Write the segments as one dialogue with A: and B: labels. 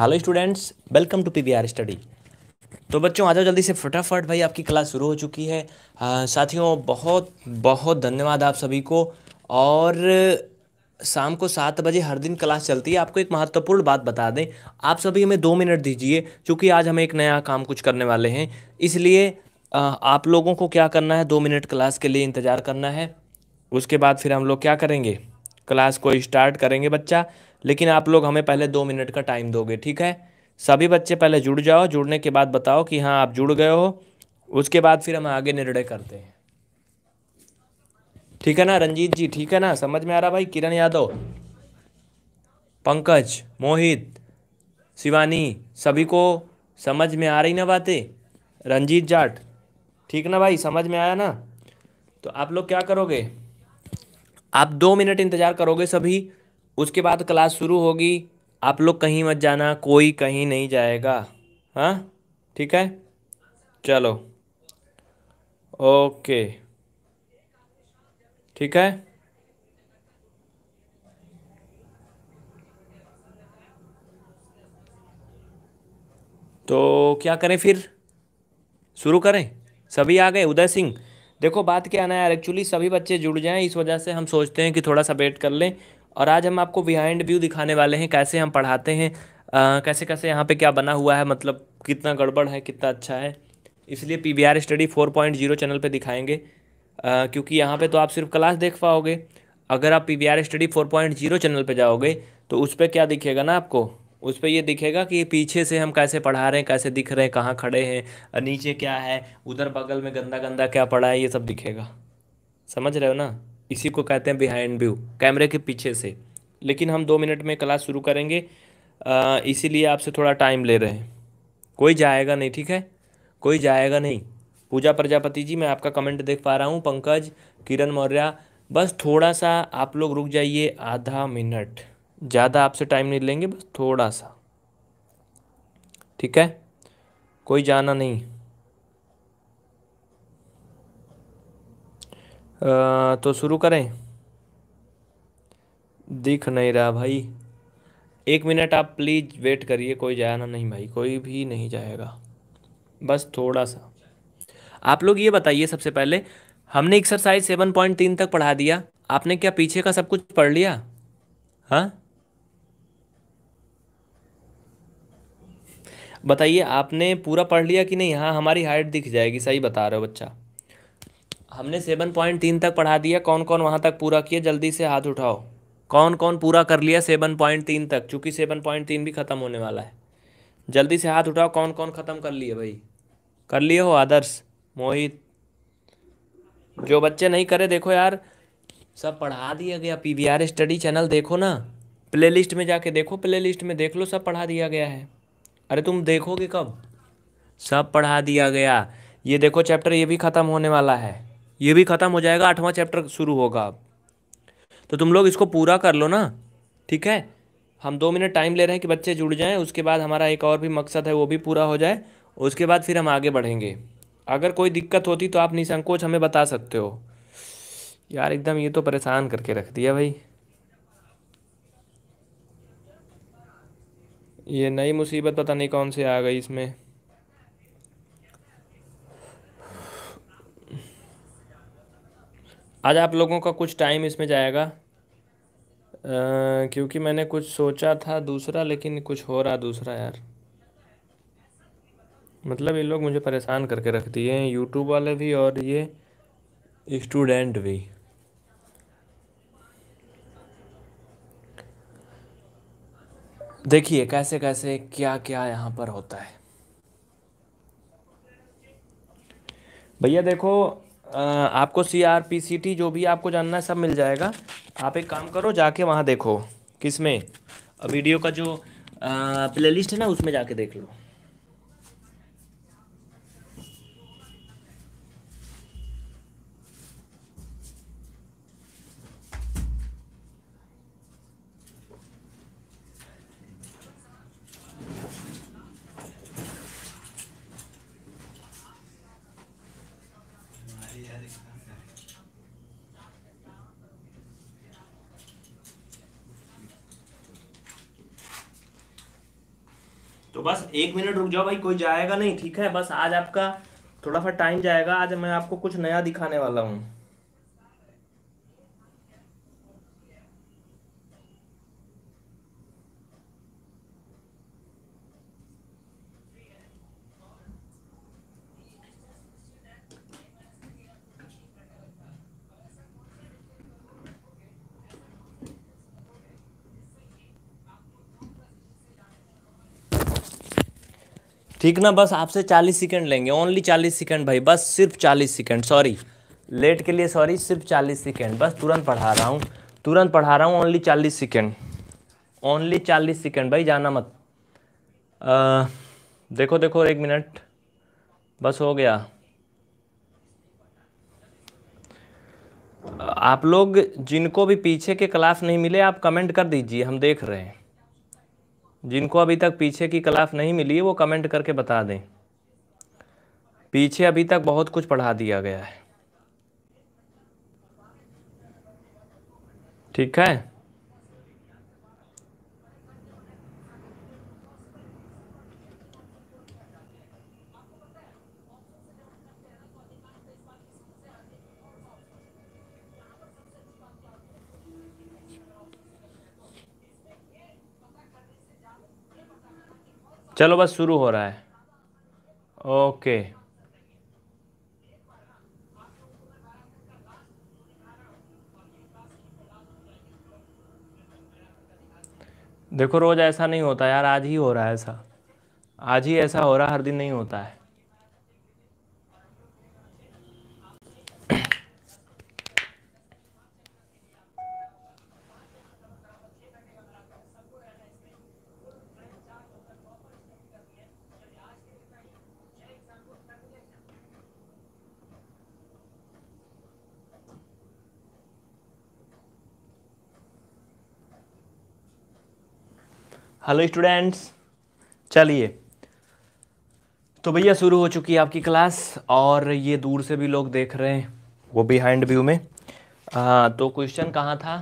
A: Hello students welcome to PVR study तो बच्चों आ जाओ जल्दी से फटाफट भाई आपकी क्लास शुरू हो चुकी है साथियों बहुत बहुत धन्यवाद आप सभी को और शाम को सात बजे हर दिन क्लास चलती है आपको एक महत्वपूर्ण बात बता दें आप सभी हमें दो मिनट दीजिए क्योंकि आज हम एक नया काम कुछ करने वाले हैं इसलिए आप लोगों को क्या करना है दो मिनट क्लास के लिए इंतज़ार करना है उसके बाद फिर हम लोग क्या करेंगे क्लास को स्टार्ट करेंगे बच्चा लेकिन आप लोग हमें पहले दो मिनट का टाइम दोगे ठीक है सभी बच्चे पहले जुड़ जाओ जुड़ने के बाद बताओ कि हाँ आप जुड़ गए हो उसके बाद फिर हम आगे निर्णय करते हैं ठीक है ना रंजीत जी ठीक है ना समझ में आ रहा भाई किरण यादव पंकज मोहित शिवानी सभी को समझ में आ रही ना बातें रंजीत जाट ठीक ना भाई समझ में आया ना तो आप लोग क्या करोगे आप दो मिनट इंतज़ार करोगे सभी उसके बाद क्लास शुरू होगी आप लोग कहीं मत जाना कोई कहीं नहीं जाएगा हाँ ठीक है चलो ओके ठीक है तो क्या करें फिर शुरू करें सभी आ गए उदय सिंह देखो बात क्या ना यार एक्चुअली सभी बच्चे जुड़ जाएं इस वजह से हम सोचते हैं कि थोड़ा सा वेट कर लें और आज हम आपको बिहाइंड व्यू दिखाने वाले हैं कैसे हम पढ़ाते हैं आ, कैसे कैसे यहाँ पे क्या बना हुआ है मतलब कितना गड़बड़ है कितना अच्छा है इसलिए P V R study four point zero channel पर दिखाएंगे आ, क्योंकि यहाँ पर तो आप सिर्फ क्लास देख पाओगे अगर आप P V R study four point zero channel पर जाओगे तो उस पर क्या दिखेगा ना आपको उस पर ये दिखेगा कि पीछे से हम कैसे पढ़ा रहे हैं कैसे दिख रहे हैं कहाँ खड़े हैं नीचे क्या है उधर बगल में गंदा गंदा क्या पड़ा है ये सब दिखेगा समझ रहे हो ना इसी को कहते हैं बिहाइंड व्यू कैमरे के पीछे से लेकिन हम दो मिनट में क्लास शुरू करेंगे इसीलिए आपसे थोड़ा टाइम ले रहे हैं कोई जाएगा नहीं ठीक है कोई जाएगा नहीं पूजा प्रजापति जी मैं आपका कमेंट देख पा रहा हूँ पंकज किरण मौर्य बस थोड़ा सा आप लोग रुक जाइए आधा मिनट ज़्यादा आपसे टाइम नहीं लेंगे बस थोड़ा सा ठीक है कोई जाना नहीं तो शुरू करें दिख नहीं रहा भाई एक मिनट आप प्लीज़ वेट करिए कोई जाना नहीं भाई कोई भी नहीं जाएगा बस थोड़ा सा आप लोग ये बताइए सबसे पहले हमने एक्सरसाइज सेवन पॉइंट तीन तक पढ़ा दिया आपने क्या पीछे का सब कुछ पढ़ लिया हाँ बताइए आपने पूरा पढ़ लिया कि नहीं हाँ हमारी हाइट दिख जाएगी सही बता रहे हो बच्चा हमने सेवन पॉइंट तीन तक पढ़ा दिया कौन कौन वहाँ तक पूरा किया जल्दी से हाथ उठाओ कौन कौन पूरा कर लिया सेवन पॉइंट तीन तक चूँकि सेवन पॉइंट तीन भी ख़त्म होने वाला है जल्दी से हाथ उठाओ कौन कौन ख़त्म कर लिए भाई कर लिए हो आदर्श मोहित जो बच्चे नहीं करे देखो यार सब पढ़ा दिया गया P V R study channel देखो ना प्ले लिस्ट में जाके देखो प्ले लिस्ट में देख लो सब पढ़ा दिया गया है अरे तुम देखोगे कब सब पढ़ा दिया गया ये देखो चैप्टर ये भी ख़त्म होने वाला है ये भी ख़त्म हो जाएगा आठवां चैप्टर शुरू होगा अब तो तुम लोग इसको पूरा कर लो ना ठीक है हम दो मिनट टाइम ले रहे हैं कि बच्चे जुड़ जाएं उसके बाद हमारा एक और भी मकसद है वो भी पूरा हो जाए उसके बाद फिर हम आगे बढ़ेंगे अगर कोई दिक्कत होती तो आप निसंकोच हमें बता सकते हो यार एकदम ये तो परेशान करके रख दिया भाई ये नई मुसीबत पता नहीं कौन सी आ गई इसमें आज आप लोगों का कुछ टाइम इसमें जाएगा क्योंकि मैंने कुछ सोचा था दूसरा लेकिन कुछ हो रहा दूसरा यार मतलब ये लोग मुझे परेशान करके रख दिए हैं यूट्यूब वाले भी और ये स्टूडेंट भी देखिए कैसे कैसे क्या क्या यहाँ पर होता है भैया देखो आपको C R P C T जो भी आपको जानना है सब मिल जाएगा आप एक काम करो जाके वहाँ देखो किस में वीडियो का जो प्लेलिस्ट है ना उसमें जाके देख लो बस एक मिनट रुक जाओ भाई कोई जाएगा नहीं ठीक है बस आज आपका थोड़ा सा टाइम जाएगा आज मैं आपको कुछ नया दिखाने वाला हूँ ठीक ना बस आपसे चालीस सेकेंड लेंगे ओनली चालीस सेकेंड भाई बस सिर्फ चालीस सेकेंड सॉरी लेट के लिए सॉरी सिर्फ चालीस सेकेंड बस तुरंत पढ़ा रहा हूँ तुरंत पढ़ा रहा हूँ ओनली चालीस सेकेंड ओनली चालीस सेकेंड भाई जाना मत आ, देखो देखो एक मिनट बस हो गया आप लोग जिनको भी पीछे के क्लास नहीं मिले आप कमेंट कर दीजिए हम देख रहे हैं जिनको अभी तक पीछे की क्लास नहीं मिली है वो कमेंट करके बता दें पीछे अभी तक बहुत कुछ पढ़ा दिया गया है ठीक है चलो बस शुरू हो रहा है ओके देखो रोज़ ऐसा नहीं होता यार आज ही हो रहा है ऐसा आज ही ऐसा हो रहा हर दिन नहीं होता है हेलो स्टूडेंट्स चलिए तो भैया शुरू हो चुकी है आपकी क्लास और ये दूर से भी लोग देख रहे हैं वो बिहाइंड व्यू में आ, तो क्वेश्चन कहाँ था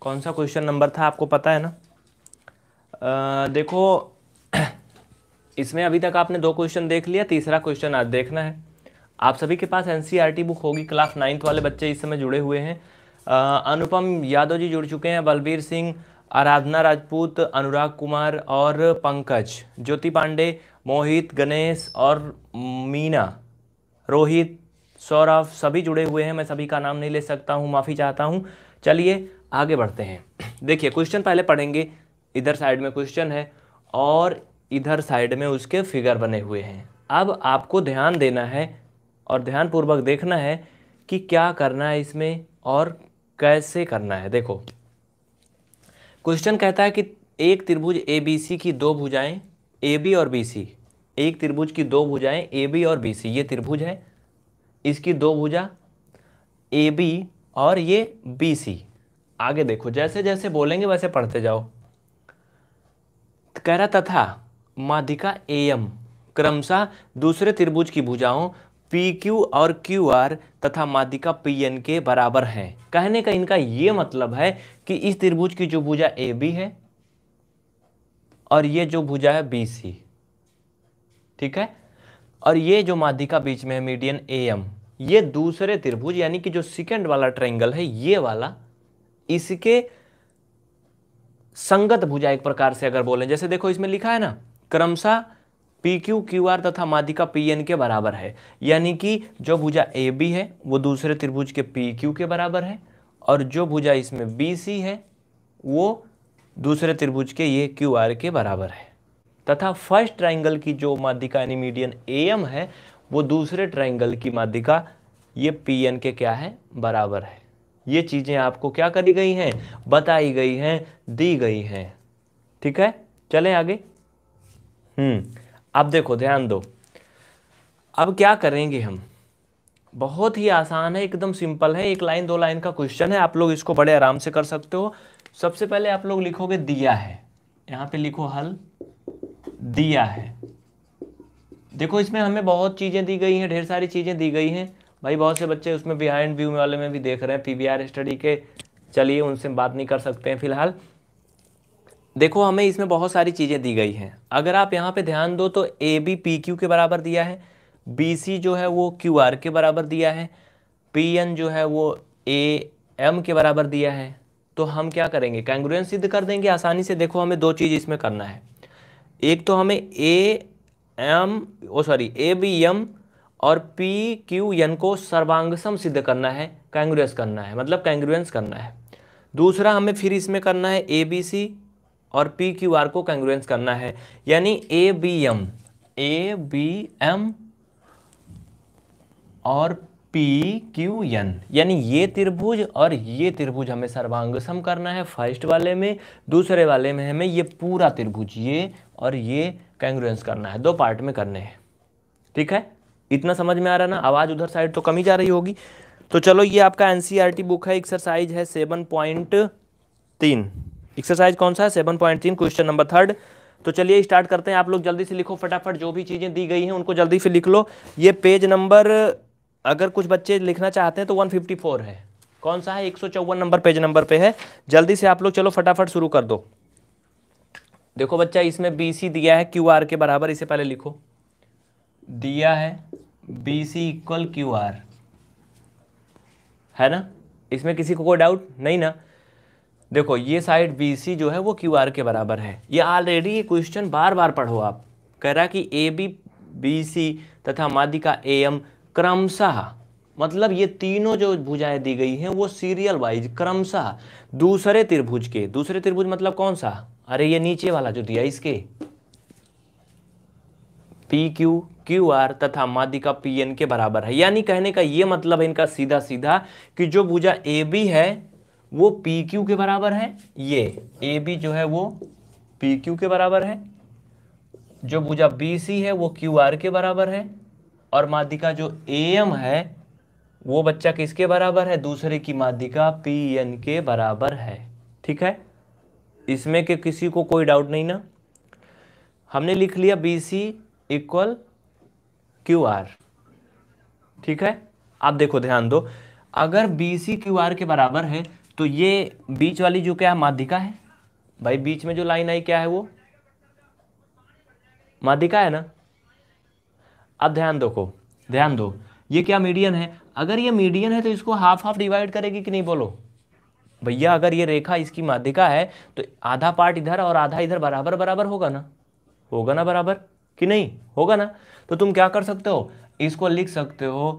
A: कौन सा क्वेश्चन नंबर था आपको पता है ना आ, देखो इसमें अभी तक आपने दो क्वेश्चन देख लिया तीसरा क्वेश्चन आज देखना है आप सभी के पास एन बुक e होगी क्लास नाइन्थ वाले बच्चे इस समय जुड़े हुए हैं आ, अनुपम यादव जी जुड़ चुके हैं बलबीर सिंह आराधना राजपूत अनुराग कुमार और पंकज ज्योति पांडे मोहित गणेश और मीना रोहित सौरभ सभी जुड़े हुए हैं मैं सभी का नाम नहीं ले सकता हूँ माफ़ी चाहता हूँ चलिए आगे बढ़ते हैं देखिए क्वेश्चन पहले पढ़ेंगे इधर साइड में क्वेश्चन है और इधर साइड में उसके फिगर बने हुए हैं अब आपको ध्यान देना है और ध्यानपूर्वक देखना है कि क्या करना है इसमें और कैसे करना है देखो क्वेश्चन कहता है कि एक त्रिभुज ए बी सी की दो भुजाएं ए बी और बी सी एक त्रिभुज की दो भुजाएं ए बी और बी सी ये त्रिभुज है इसकी दो भुजा ए बी और ये बी सी आगे देखो जैसे जैसे बोलेंगे वैसे पढ़ते जाओ कह रहा तथा माध्यिका ए एम क्रमशः दूसरे त्रिभुज की भुजाओं पी क्यू और क्यू आर तथा माध्यिका पी एन के बराबर हैं कहने का इनका ये मतलब है कि इस त्रिभुज की जो भुजा ए बी है और ये जो भुजा है बी सी ठीक है और ये जो माध्यिका बीच में है मीडियन ए एम ये दूसरे त्रिभुज यानी कि जो सेकेंड वाला ट्रायंगल है ये वाला इसके संगत भुजा एक प्रकार से अगर बोलें जैसे देखो इसमें लिखा है ना क्रमशः पी क्यू क्यू आर तथा माध्यिका पी एन के बराबर है यानी कि जो भुजा ए बी है वो दूसरे त्रिभुज के पी क्यू के बराबर है और जो भुजा इसमें बी सी है वो दूसरे त्रिभुज के ये क्यू आर के बराबर है तथा फर्स्ट ट्राइंगल की जो माध्यिका यानी मीडियन ए एम है वो दूसरे ट्राइंगल की माध्यिका ये पी एन के क्या है बराबर है ये चीज़ें आपको क्या करी गई हैं बताई गई हैं दी गई हैं ठीक है चलें आगे हम्म अब देखो ध्यान दो अब क्या करेंगे हम बहुत ही आसान है एकदम सिंपल है एक लाइन दो लाइन का क्वेश्चन है आप लोग इसको बड़े आराम से कर सकते हो सबसे पहले आप लोग लिखोगे दिया है यहाँ पे लिखो हल दिया है देखो इसमें हमें बहुत चीज़ें दी गई हैं ढेर सारी चीज़ें दी गई हैं भाई बहुत से बच्चे उसमें बिहाइंड व्यू वाले में भी देख रहे हैं पी स्टडी के चलिए उनसे बात नहीं कर सकते हैं फिलहाल देखो हमें इसमें बहुत सारी चीज़ें दी गई हैं अगर आप यहाँ पे ध्यान दो तो ए बी पी क्यू के बराबर दिया है BC जो है वो QR के बराबर दिया है PN जो है वो AM के बराबर दिया है तो हम क्या करेंगे कैंग्रुएंस सिद्ध कर देंगे आसानी से देखो हमें दो चीज़ इसमें करना है एक तो हमें A M O sorry A B M और पी क्यू एन को सर्वांगसम सिद्ध करना है कैंग्रुएंस करना है मतलब कैंग्रुएंस करना है दूसरा हमें फिर इसमें करना है ए बी सी और पी क्यू आर को कैंग्रुएंस करना है यानी A B M A B M और पी क्यू एन यानी ये त्रिभुज और ये त्रिभुज हमें सर्वांग सम करना है फर्स्ट वाले में दूसरे वाले में हमें ये पूरा त्रिभुज ये और ये कैंग्रुएंस करना है दो पार्ट में करने हैं ठीक है इतना समझ में आ रहा ना आवाज़ उधर साइड तो कमी जा रही होगी तो चलो ये आपका एन बुक e है एक्सरसाइज है सेवन पॉइंट तीन एक्सरसाइज कौन सा है सेवन पॉइंट तीन क्वेश्चन नंबर थर्ड तो चलिए स्टार्ट करते हैं आप लोग जल्दी से लिखो फटाफट जो भी चीज़ें दी गई हैं उनको जल्दी से लिख लो ये पेज नंबर अगर कुछ बच्चे लिखना चाहते हैं तो 154 है कौन सा है एक नंबर पेज नंबर पे है जल्दी से आप लोग चलो फटाफट शुरू कर दो देखो बच्चा इसमें बी सी दिया है क्यू आर के बराबर इसे पहले लिखो दिया है B C equal Q R है ना इसमें किसी को कोई डाउट नहीं ना देखो ये साइड बी सी जो है वो क्यू आर के बराबर है ये ऑलरेडी ये क्वेश्चन बार बार पढ़ो आप कह रहा कि ए बी बी सी तथा माध्यिका ए एम क्रमशः मतलब ये तीनों जो भुजाएं दी गई हैं वो सीरियल वाइज क्रमशः दूसरे त्रिभुज के दूसरे त्रिभुज मतलब कौन सा अरे ये नीचे वाला जो दिया इसके पी क्यू क्यू आर तथा माध्यिका पी एन के बराबर है यानी कहने का ये मतलब है इनका सीधा सीधा कि जो भुजा ए बी है वो पी क्यू के बराबर है ये ए बी जो है वो पी क्यू के बराबर है जो भुजा बी सी है वो क्यू आर के बराबर है और माध्यिका जो ए एम है वो बच्चा किसके बराबर है दूसरे की माध्यिका पी एन के बराबर है ठीक है इसमें के किसी को कोई डाउट नहीं ना हमने लिख लिया B C equal Q R ठीक है आप देखो ध्यान दो अगर बी सी क्यू आर के बराबर है तो ये बीच वाली जो क्या माध्यिका है भाई बीच में जो लाइन आई क्या है वो माध्यिका है ना अब ध्यान दो ध्यान दो ये क्या मीडियन है अगर ये मीडियन है तो इसको हाफ हाफ डिवाइड करेगी कि नहीं बोलो भैया अगर ये रेखा इसकी माध्यिका है तो आधा पार्ट इधर और आधा इधर बराबर बराबर होगा ना होगा ना बराबर कि नहीं होगा ना तो तुम क्या कर सकते हो इसको लिख सकते हो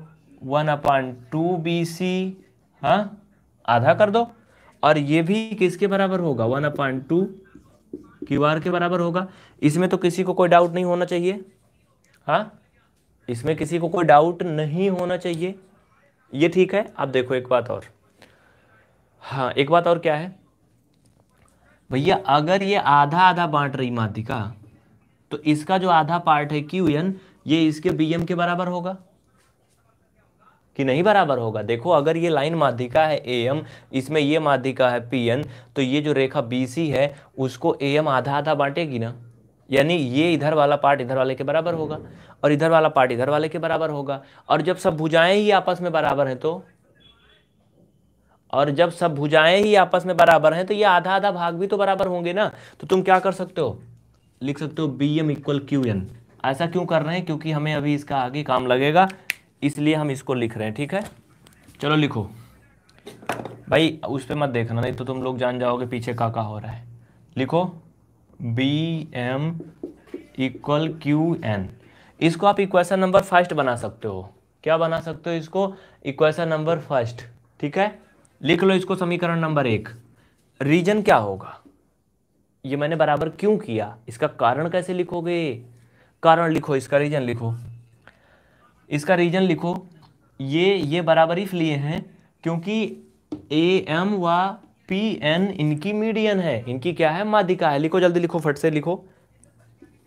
A: one upon two B C हाँ आधा कर दो और ये भी किसके बराबर होगा one upon two Q R के बराबर होगा इसमें तो किसी को कोई डाउट नहीं होना चाहिए हाँ इसमें किसी को कोई डाउट नहीं होना चाहिए ये ठीक है आप देखो एक बात और हाँ एक बात और क्या है भैया अगर ये आधा आधा बांट रही माध्यिका तो इसका जो आधा पार्ट है क्यू एन ये इसके बी एम के बराबर होगा कि नहीं बराबर होगा देखो अगर ये लाइन माध्यिका है ए एम इसमें ये माध्यिका है पी एन तो ये जो रेखा बी सी है उसको ए एम आधा आधा बांटेगी ना यानी ये इधर वाला पार्ट इधर वाले के बराबर होगा और इधर वाला पार्ट इधर वाले के बराबर होगा और जब सब भुजाएं ही आपस में बराबर हैं तो और जब सब भुजाएं ही आपस में बराबर हैं तो ये आधा आधा भाग भी तो बराबर होंगे ना तो तुम क्या कर सकते हो लिख सकते हो B M equal Q N ऐसा क्यों कर रहे हैं क्योंकि हमें अभी इसका आगे काम लगेगा इसलिए हम इसको लिख रहे हैं ठीक है चलो लिखो भाई उस पर मत देखना नहीं तो तुम लोग जान जाओगे पीछे का, का हो रहा है लिखो B M equal Q N इसको आप इक्वेशन नंबर फर्स्ट बना सकते हो क्या बना सकते हो इसको इक्वेशन नंबर फर्स्ट ठीक है लिख लो इसको समीकरण नंबर एक रीजन क्या होगा ये मैंने बराबर क्यों किया इसका कारण कैसे लिखोगे कारण लिखो इसका रीजन लिखो इसका रीजन लिखो ये ये बराबर इसलिए हैं क्योंकि ए एम व पी एन इनकी मीडियन है इनकी क्या है माधिका है लिखो जल्दी लिखो फट से लिखो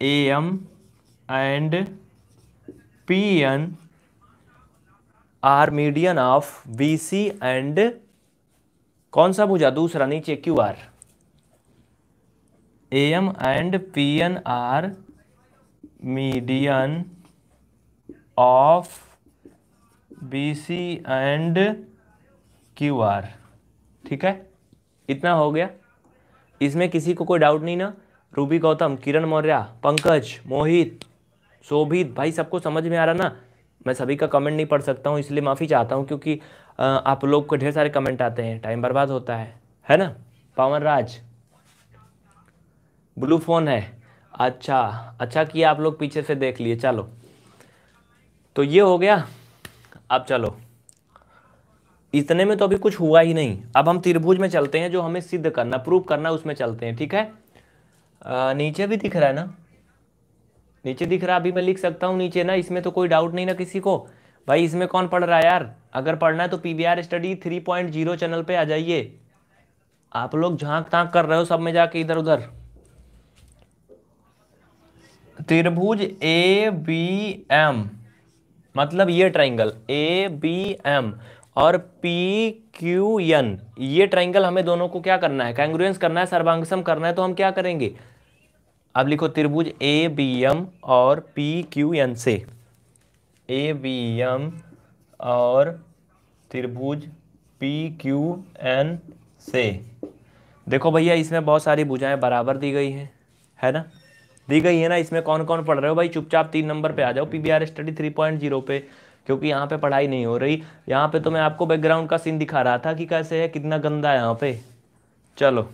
A: A M and P N R median of B C and कौन सा भुजा दूसरा नीचे Q R A M and P N R median of B C and Q R ठीक है इतना हो गया इसमें किसी को कोई डाउट नहीं ना रूबी गौतम किरण मौर्या पंकज मोहित शोभित भाई सबको समझ में आ रहा ना मैं सभी का कमेंट नहीं पढ़ सकता हूँ इसलिए माफ़ी चाहता हूँ क्योंकि आप लोग को ढेर सारे कमेंट आते हैं टाइम बर्बाद होता है है ना पावन राज ब्लू फोन है अच्छा अच्छा किया आप लोग पीछे से देख लिए चलो तो ये हो गया अब चलो इतने में तो अभी कुछ हुआ ही नहीं अब हम त्रिभुज में चलते हैं जो हमें सिद्ध करना प्रूफ करना उसमें चलते हैं ठीक है आ, नीचे भी दिख रहा है ना नीचे दिख रहा अभी मैं लिख सकता हूँ नीचे ना इसमें तो कोई डाउट नहीं ना किसी को भाई इसमें कौन पढ़ रहा है यार अगर पढ़ना है तो P study three point zero channel पे आ जाइए आप लोग झांक ताँक कर रहे हो सब में जाके इधर उधर त्रिभुज ए बी एम मतलब ये ट्राइंगल ए बी एम और पी क्यू एन ये ट्राइंगल हमें दोनों को क्या करना है कैंग्रुएंस करना है सर्वांगसम करना है तो हम क्या करेंगे अब लिखो त्रिभुज ए बी एम और पी क्यू एन से ए बी एम और त्रिभुज पी क्यू एन से देखो भैया इसमें बहुत सारी भुजाएं बराबर दी गई हैं है ना दी गई है ना इसमें कौन कौन पढ़ रहे हो भाई चुपचाप तीन नंबर पे आ जाओ P B R study three point zero पे क्योंकि यहाँ पे पढ़ाई नहीं हो रही यहाँ पे तो मैं आपको बैकग्राउंड का सीन दिखा रहा था कि कैसे है कितना गंदा है यहाँ पे चलो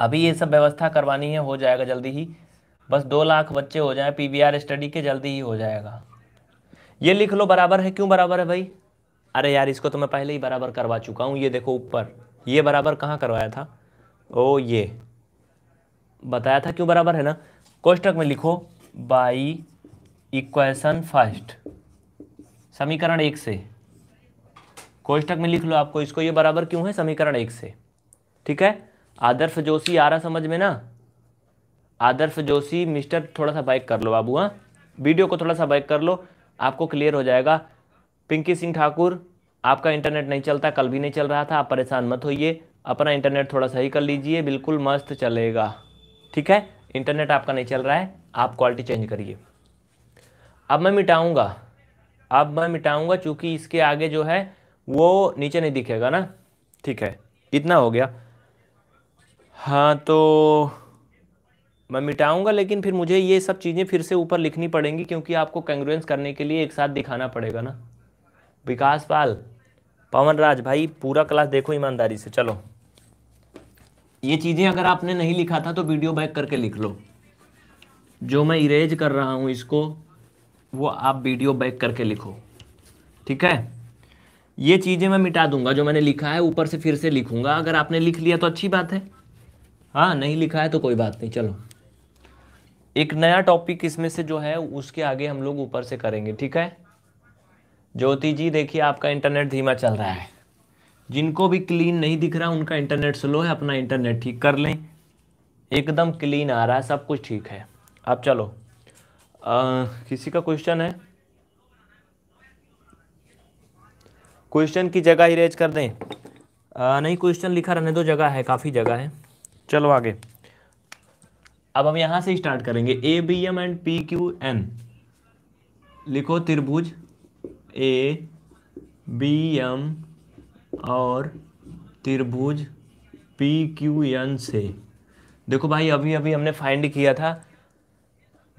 A: अभी ये सब व्यवस्था करवानी है हो जाएगा जल्दी ही बस दो लाख बच्चे हो जाए पी स्टडी के जल्दी ही हो जाएगा ये लिख लो बराबर है क्यों बराबर है भाई अरे यार इसको तो मैं पहले ही बराबर करवा चुका हूँ ये देखो ऊपर ये बराबर कहाँ करवाया था ओ ये बताया था क्यों बराबर है ना कोष्टक में लिखो बाई इक्वेशन फर्स्ट समीकरण एक से कोष्टक में लिख लो आपको इसको ये बराबर क्यों है समीकरण एक से ठीक है आदर्श जोशी आ रहा समझ में ना आदर्श जोशी मिस्टर थोड़ा सा बाइक कर लो बाबू हाँ वीडियो को थोड़ा सा बाइक कर लो आपको क्लियर हो जाएगा पिंकी सिंह ठाकुर आपका इंटरनेट नहीं चलता कल भी नहीं चल रहा था आप परेशान मत होइए अपना इंटरनेट थोड़ा सही कर लीजिए बिल्कुल मस्त चलेगा ठीक है इंटरनेट आपका नहीं चल रहा है आप क्वालिटी चेंज करिए अब मैं मिटाऊंगा अब मैं मिटाऊंगा चूंकि इसके आगे जो है वो नीचे नहीं दिखेगा ना ठीक है इतना हो गया हाँ तो मैं मिटाऊंगा लेकिन फिर मुझे ये सब चीज़ें फिर से ऊपर लिखनी पड़ेंगी क्योंकि आपको कंग्रुएंस करने के लिए एक साथ दिखाना पड़ेगा ना विकास पाल पवन राज भाई पूरा क्लास देखो ईमानदारी से चलो ये चीज़ें अगर आपने नहीं लिखा था तो वीडियो बैक करके लिख लो जो मैं इरेज कर रहा हूँ इसको वो आप वीडियो बैक करके लिखो ठीक है ये चीज़ें मैं मिटा दूंगा जो मैंने लिखा है ऊपर से फिर से लिखूंगा अगर आपने लिख लिया तो अच्छी बात है हाँ नहीं लिखा है तो कोई बात नहीं चलो एक नया टॉपिक इसमें से जो है उसके आगे हम लोग ऊपर से करेंगे ठीक है ज्योति जी देखिए आपका इंटरनेट धीमा चल रहा है जिनको भी क्लीन नहीं दिख रहा उनका इंटरनेट स्लो है अपना इंटरनेट ठीक कर लें एकदम क्लीन आ रहा है सब कुछ ठीक है अब चलो आ, किसी का क्वेश्चन है क्वेश्चन की जगह इरेज कर दें आ, नहीं क्वेश्चन लिखा रहने दो जगह है काफ़ी जगह है चलो आगे अब हम यहाँ से स्टार्ट करेंगे A B M and P Q N लिखो त्रिभुज ए बी एम और त्रिभुज पी क्यू एन से देखो भाई अभी अभी हमने फाइंड किया था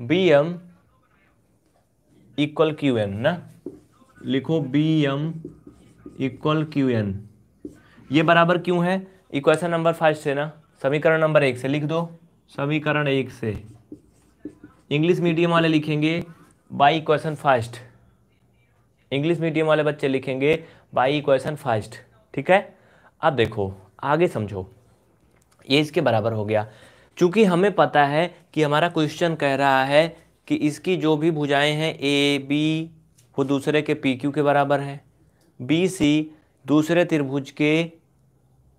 A: B M equal Q N ना लिखो B M equal Q N ये बराबर क्यों है इक्वेशन नंबर फाइव से ना समीकरण नंबर एक से लिख दो समीकरण एक से इंग्लिश मीडियम वाले लिखेंगे by equation fast English medium वाले बच्चे लिखेंगे बाई इक्वेशन फास्ट ठीक है अब देखो आगे समझो ये इसके बराबर हो गया चूंकि हमें पता है कि हमारा क्वेश्चन कह रहा है कि इसकी जो भी भुजाएं हैं ए बी वो दूसरे के पी क्यू के बराबर है बी सी दूसरे त्रिभुज के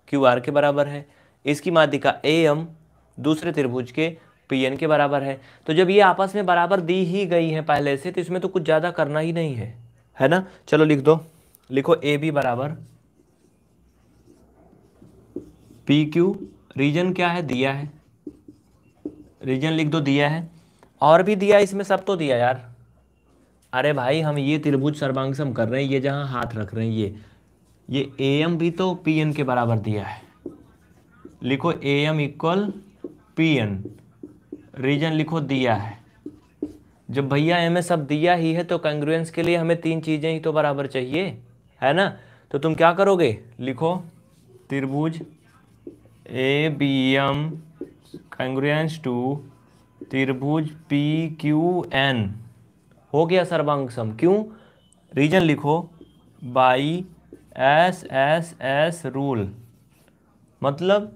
A: क्यू आर के बराबर है इसकी माध्यिका ए एम दूसरे त्रिभुज के पी एन के बराबर है तो जब ये आपस में बराबर दी ही गई है पहले से तो इसमें तो कुछ ज़्यादा करना ही नहीं है है ना चलो लिख दो लिखो ए बी बराबर पी क्यू रीजन क्या है दिया है रीजन लिख दो दिया है और भी दिया इसमें सब तो दिया यार अरे भाई हम ये त्रिभुज सर्वांगसम कर रहे हैं ये जहाँ हाथ रख रहे हैं ये ये ए एम भी तो पी एन के बराबर दिया है लिखो A M equal P N reason लिखो दिया है जब भैया हमें सब दिया ही है तो कंग्रुएंस के लिए हमें तीन चीज़ें ही तो बराबर चाहिए है ना तो तुम क्या करोगे लिखो त्रिभुज A B M congruent to त्रिभुज पी क्यू एन हो गया सर्वांग सम क्यों रीजन लिखो by S S S rule मतलब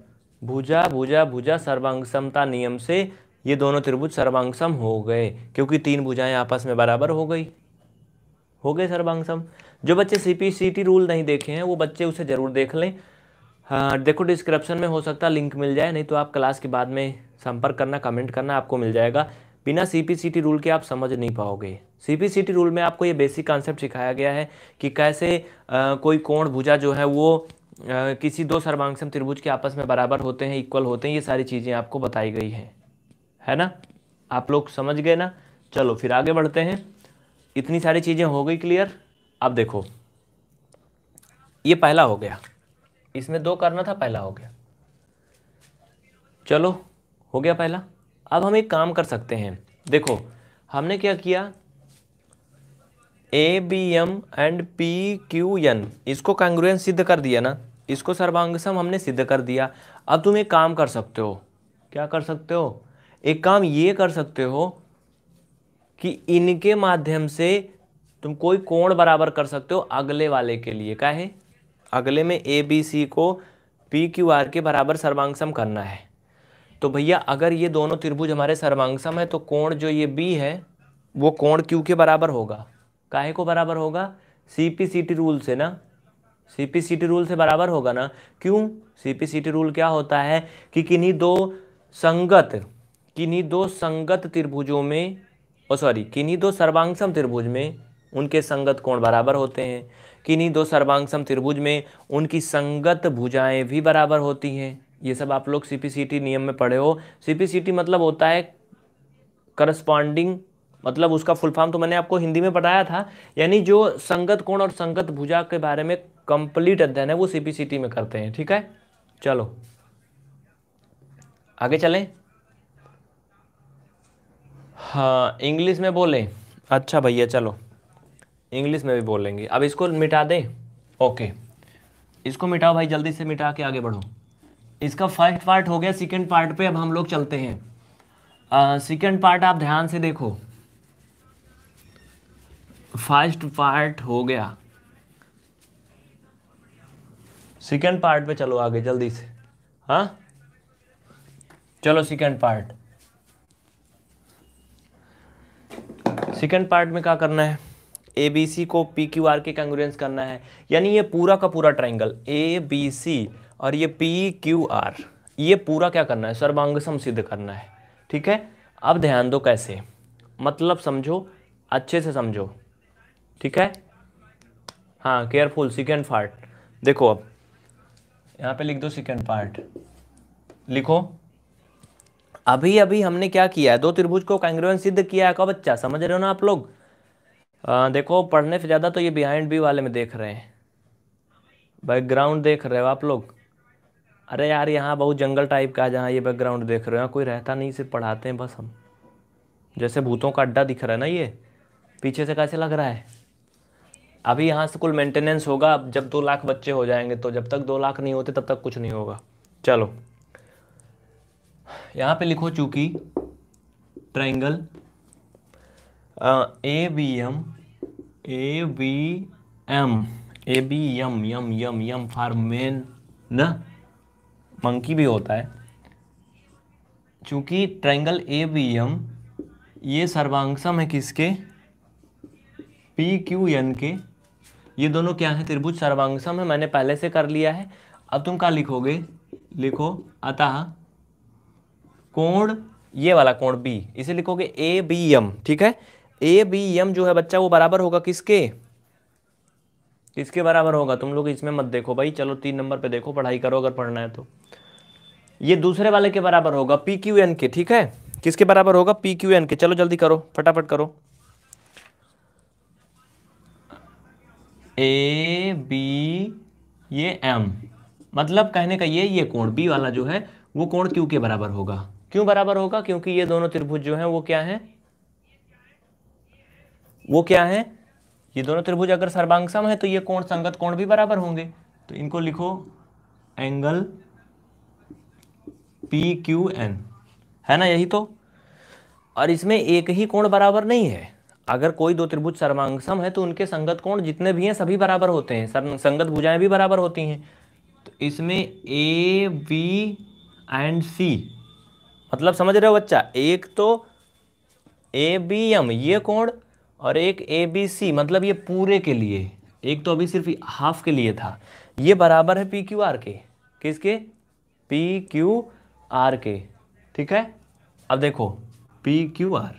A: भुजा भुजा भुजा सर्वांग समता नियम से ये दोनों त्रिभुज सर्वांगसम हो गए क्योंकि तीन भुजाएं आपस में बराबर हो गई हो गए सम जो बच्चे C P C T rule नहीं देखे हैं वो बच्चे उसे ज़रूर देख लें हाँ देखो डिस्क्रिप्शन में हो सकता है लिंक मिल जाए नहीं तो आप क्लास के बाद में संपर्क करना कमेंट करना आपको मिल जाएगा बिना सी रूल के आप समझ नहीं पाओगे सी रूल में आपको ये बेसिक कॉन्सेप्ट सिखाया गया है कि कैसे आ, कोई कोण भुजा जो है वो आ, किसी दो सर्वांगसम त्रिभुज के आपस में बराबर होते हैं इक्वल होते हैं ये सारी चीज़ें आपको बताई गई हैं है ना आप लोग समझ गए ना चलो फिर आगे बढ़ते हैं इतनी सारी चीज़ें हो गई क्लियर अब देखो ये पहला हो गया इसमें दो करना था पहला हो गया चलो हो गया पहला अब हम एक काम कर सकते हैं देखो हमने क्या किया A B M and P Q N इसको कैंग्रुएन सिद्ध कर दिया ना इसको सर्वांगसम हमने सिद्ध कर दिया अब तुम एक काम कर सकते हो क्या कर सकते हो एक काम ये कर सकते हो कि इनके माध्यम से तुम कोई कोण बराबर कर सकते हो अगले वाले के लिए का है अगले में ए बी सी को पी क्यू आर के बराबर सर्वांगसम करना है तो भैया अगर ये दोनों त्रिभुज हमारे सर्वांगसम है तो कोण जो ये बी है वो कोण क्यू के बराबर होगा काहे को बराबर होगा C P C T rule से ना C P C T rule से बराबर होगा ना क्यों C P C T rule क्या होता है कि किन्हीं दो संगत किन्हीं दो संगत त्रिभुजों में ओ सॉरी किन्हीं दो सर्वांगसम त्रिभुज में उनके संगत कोण बराबर होते हैं किन्हीं दो सर्वांगसम त्रिभुज में उनकी संगत भुजाएं भी बराबर होती हैं ये सब आप लोग सीपीसीटी नियम में पढ़े हो सीपीसीटी मतलब होता है करस्पॉन्डिंग मतलब उसका फुल फॉर्म तो मैंने आपको हिंदी में बताया था यानी जो संगत कोण और संगत भुजा के बारे में कंप्लीट अध्ययन है वो सीपीसीटी में करते हैं ठीक है चलो आगे चलें हाँ इंग्लिश में बोलें अच्छा भैया चलो इंग्लिश में भी बोल लेंगे अब इसको मिटा दें ओके इसको मिटाओ भाई जल्दी से मिटा के आगे बढ़ो इसका फर्स्ट पार्ट हो गया सेकेंड पार्ट पे अब हम लोग चलते हैं सेकेंड पार्ट आप ध्यान से देखो फर्स्ट पार्ट हो गया सेकेंड पार्ट पे चलो आगे जल्दी से हाँ चलो सेकेंड पार्ट सेकेंड पार्ट में क्या करना है ए बी सी को पी क्यू आर के कंग्रुएंस करना है यानी ये पूरा का पूरा ट्राइंगल ए बी सी और ये पी क्यू आर ये पूरा क्या करना है सर्वांगसम सिद्ध करना है ठीक है अब ध्यान दो कैसे मतलब समझो अच्छे से समझो ठीक है हाँ केयरफुल सेकेंड पार्ट देखो अब यहाँ पे लिख दो सेकेंड पार्ट लिखो अभी अभी हमने क्या किया है दो त्रिभुज को कांग्रेवन सिद्ध किया है का बच्चा समझ रहे हो ना आप लोग आ, देखो पढ़ने से ज़्यादा तो ये बिहाइंड बी वाले में देख रहे हैं बैकग्राउंड देख रहे हो आप लोग अरे यार यहाँ बहुत जंगल टाइप का है जहाँ ये बैकग्राउंड देख रहे हो यहाँ कोई रहता नहीं सिर्फ पढ़ाते हैं बस हम जैसे भूतों का अड्डा दिख रहा है ना ये पीछे से कैसे लग रहा है अभी यहाँ से कुल मेंटेनेंस होगा अब जब दो लाख बच्चे हो जाएंगे तो जब तक दो लाख नहीं होते तब तक कुछ नहीं होगा चलो यहाँ पे लिखो चूंकि triangle A B M A B M A B यम यम यम यम फॉर मेन न मंकी भी होता है चूंकि ट्रायंगल ए बी एम ये सर्वांगसम है किसके पी क्यू एन के ये दोनों क्या है त्रिभुज सर्वांगसम है मैंने पहले से कर लिया है अब तुम क्या लिखोगे लिखो अतः कोण ये वाला कोण बी इसे लिखोगे ए बी एम ठीक है ए बी एम जो है बच्चा वो बराबर होगा किसके किसके बराबर होगा तुम लोग इसमें मत देखो भाई चलो तीन नंबर पे देखो पढ़ाई करो अगर पढ़ना है तो ये दूसरे वाले के बराबर होगा पी क्यू एन के ठीक है किसके बराबर होगा पी क्यू एन के चलो जल्दी करो फटाफट करो ए बी ये एम मतलब कहने का ये ये कोण बी वाला जो है वो कोण क्यू के बराबर होगा क्यों बराबर होगा क्योंकि ये दोनों त्रिभुज जो है वो क्या है वो क्या है ये दोनों त्रिभुज अगर सर्वांगसम है तो ये कोण संगत कोण भी बराबर होंगे तो इनको लिखो एंगल पी क्यू एन है ना यही तो और इसमें एक ही कोण बराबर नहीं है अगर कोई दो त्रिभुज सर्वांगसम है तो उनके संगत कोण जितने भी हैं सभी बराबर होते हैं संगत भुजाएं भी बराबर होती हैं तो इसमें ए बी एंड सी मतलब समझ रहे हो बच्चा एक तो ए बी एम ये कोण और एक ए बी सी मतलब ये पूरे के लिए एक तो अभी सिर्फ हाफ के लिए था ये बराबर है पी क्यू आर के किसके पी क्यू आर के ठीक है अब देखो पी क्यू आर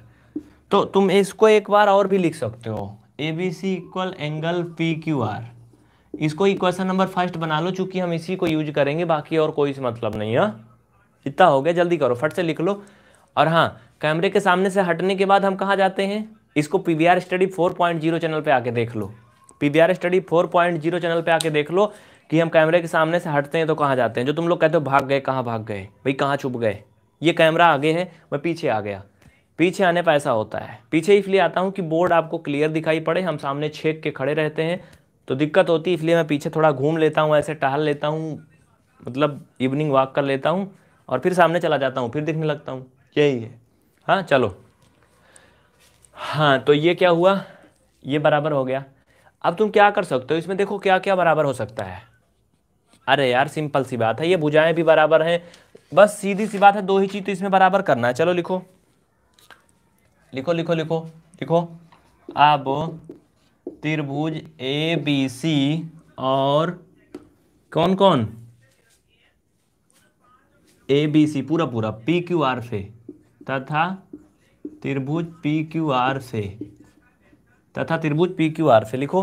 A: तो तुम इसको एक बार और भी लिख सकते हो A B C equal angle P Q R इसको इक्वेशन नंबर फर्स्ट बना लो चूंकि हम इसी को यूज करेंगे बाकी और कोई मतलब नहीं है हाँ? इतना हो गया जल्दी करो फट से लिख लो और हाँ कैमरे के सामने से हटने के बाद हम कहाँ जाते हैं इसको P V R study four point zero channel पे आके देख लो P V R study four point zero channel पे आके देख लो कि हम कैमरे के सामने से हटते हैं तो कहाँ जाते हैं जो तुम लोग कहते हो भाग गए कहाँ भाग गए भाई कहाँ छुप गए ये कैमरा आगे है मैं पीछे आ गया पीछे आने पर ऐसा होता है पीछे इसलिए आता हूँ कि बोर्ड आपको क्लियर दिखाई पड़े हम सामने छेक के खड़े रहते हैं तो दिक्कत होती है इसलिए मैं पीछे थोड़ा घूम लेता हूँ ऐसे टहल लेता हूँ मतलब इवनिंग वॉक कर लेता हूँ और फिर सामने चला जाता हूँ फिर दिखने लगता हूँ यही है हाँ चलो हाँ तो ये क्या हुआ ये बराबर हो गया अब तुम क्या कर सकते हो इसमें देखो क्या क्या बराबर हो सकता है अरे यार सिंपल सी बात है ये भुजाएं भी बराबर हैं बस सीधी सी बात है दो ही चीज़ तो इसमें बराबर करना है चलो लिखो लिखो लिखो लिखो लिखो अब त्रिभुज ए बी सी और कौन कौन ए बी सी पूरा पूरा पी क्यू आर से तथा त्रिभुज पी क्यू आर से तथा त्रिभुज पी क्यू आर से लिखो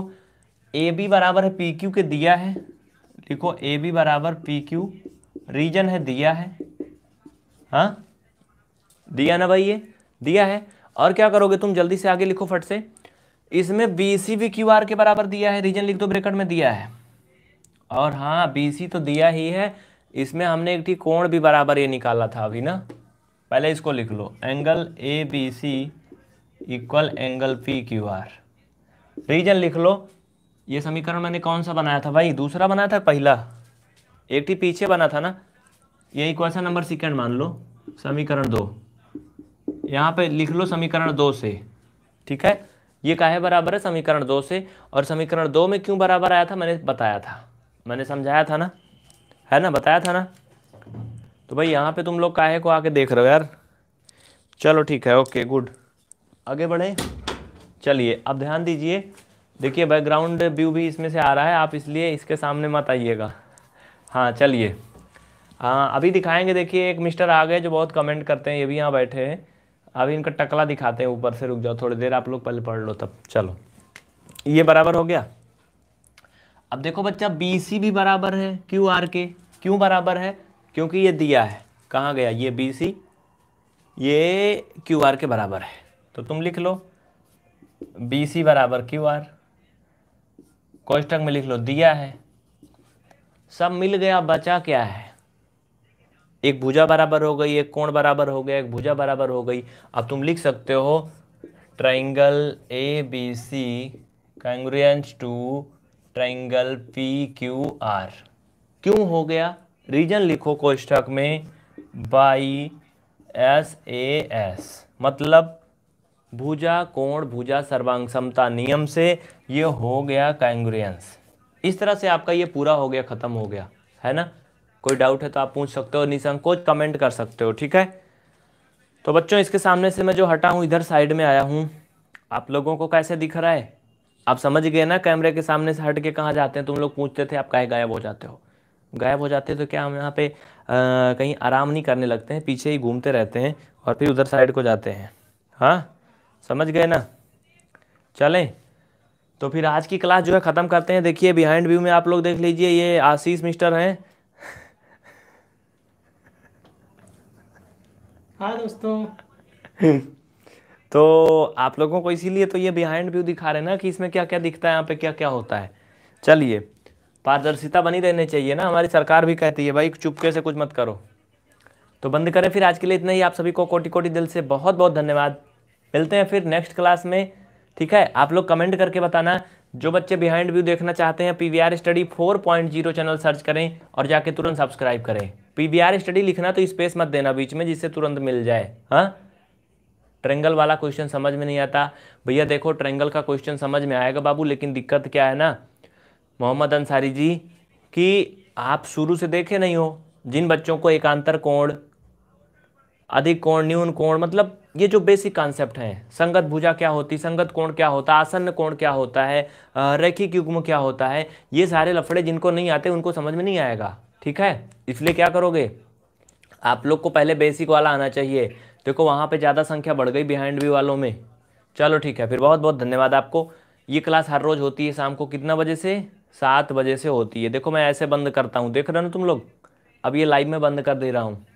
A: ए बी बराबर है पी क्यू के दिया है लिखो ए बी बराबर पी क्यू रीजन है दिया है हाँ दिया ना भाई ये दिया है और क्या करोगे तुम जल्दी से आगे लिखो फट से इसमें बी सी भी क्यू आर के बराबर दिया है रीजन लिख दो ब्रेकट में दिया है और हाँ बी सी तो दिया ही है इसमें हमने एक ठीक कोण भी बराबर ये निकाला था अभी ना पहले इसको लिख लो angle A B C equal angle P Q R reason लिख लो ये समीकरण मैंने कौन सा बनाया था भाई दूसरा बनाया था पहला एक ही पीछे बना था ना यही क्वेश्चन नंबर सेकेंड मान लो समीकरण दो यहाँ पे लिख लो समीकरण दो से ठीक है ये काहे बराबर है समीकरण दो से और समीकरण दो में क्यों बराबर आया था मैंने बताया था मैंने समझाया था ना है ना बताया था ना तो भाई यहाँ पे तुम लोग काहे को आके देख रहे हो यार चलो ठीक है ओके गुड आगे बढ़े चलिए अब ध्यान दीजिए देखिए बैकग्राउंड व्यू भी इसमें से आ रहा है आप इसलिए इसके सामने मत आइएगा हाँ चलिए हाँ अभी दिखाएंगे देखिए एक मिस्टर आ गए जो बहुत कमेंट करते हैं ये भी यहाँ बैठे हैं अभी इनका टकला दिखाते हैं ऊपर से रुक जाओ थोड़ी देर आप लोग पहले पढ़ लो तब चलो ये बराबर हो गया अब देखो बच्चा बी सी भी बराबर है क्यू आर के क्यों बराबर है क्योंकि ये दिया है कहाँ गया ये बी सी ये क्यू आर के बराबर है तो तुम लिख लो बी सी बराबर क्यू आर कोष्टक में लिख लो दिया है सब मिल गया बचा क्या है एक भुजा बराबर हो गई एक कोण बराबर हो गया एक भुजा बराबर हो गई अब तुम लिख सकते हो triangle A B C congruent to triangle P Q R क्यों हो गया रीजन लिखो कोष्टक में बाई एस ए एस मतलब भुजा कोण भुजा सर्वांग समता नियम से ये हो गया कैंग्रियंस इस तरह से आपका ये पूरा हो गया ख़त्म हो गया है ना कोई डाउट है तो आप पूछ सकते हो निसंकोच कमेंट कर सकते हो ठीक है तो बच्चों इसके सामने से मैं जो हटा हूँ इधर साइड में आया हूँ आप लोगों को कैसे दिख रहा है आप समझ गए ना कैमरे के सामने से हट के कहाँ जाते हैं तुम लोग पूछते थे आप कहे गायब हो जाते हो गायब हो जाते हैं तो क्या हम यहाँ पे आ, कहीं आराम नहीं करने लगते हैं पीछे ही घूमते रहते हैं और फिर उधर साइड को जाते हैं हाँ समझ गए ना चलें तो फिर आज की क्लास जो है ख़त्म करते हैं देखिए बिहाइंड व्यू में आप लोग देख लीजिए ये आशीष मिस्टर हैं हाँ दोस्तों तो आप लोगों को इसीलिए तो ये बिहाइंड व्यू दिखा रहे हैं ना कि इसमें क्या क्या दिखता है यहाँ पे क्या क्या होता है चलिए पारदर्शिता बनी रहनी चाहिए ना हमारी सरकार भी कहती है भाई चुपके से कुछ मत करो तो बंद करें फिर आज के लिए इतना ही आप सभी को कोटि कोटि दिल से बहुत बहुत धन्यवाद मिलते हैं फिर नेक्स्ट क्लास में ठीक है आप लोग कमेंट करके बताना जो बच्चे बिहाइंड व्यू देखना चाहते हैं P study four channel search करें और जाके तुरंत सब्सक्राइब करें पी स्टडी लिखना तो स्पेस मत देना बीच में जिससे तुरंत मिल जाए हाँ ट्रेंगल वाला क्वेश्चन समझ में नहीं आता भैया देखो ट्रेंगल का क्वेश्चन समझ में आएगा बाबू लेकिन दिक्कत क्या है ना मोहम्मद अंसारी जी कि आप शुरू से देखे नहीं हो जिन बच्चों को एकांतर कोण अधिक कोण न्यून कोण मतलब ये जो बेसिक कॉन्सेप्ट हैं संगत भुजा क्या होती संगत कोण क्या होता आसन्न कोण क्या होता है रेखी युग्म क्या होता है ये सारे लफड़े जिनको नहीं आते उनको समझ में नहीं आएगा ठीक है इसलिए क्या करोगे आप लोग को पहले बेसिक वाला आना चाहिए देखो वहाँ पे ज़्यादा संख्या बढ़ गई बिहाइंड भी वालों में चलो ठीक है फिर बहुत बहुत धन्यवाद आपको ये क्लास हर रोज़ होती है शाम को कितना बजे से सात बजे से होती है देखो मैं ऐसे बंद करता हूँ देख रहे हो तुम लोग अब ये लाइव में बंद कर दे रहा हूँ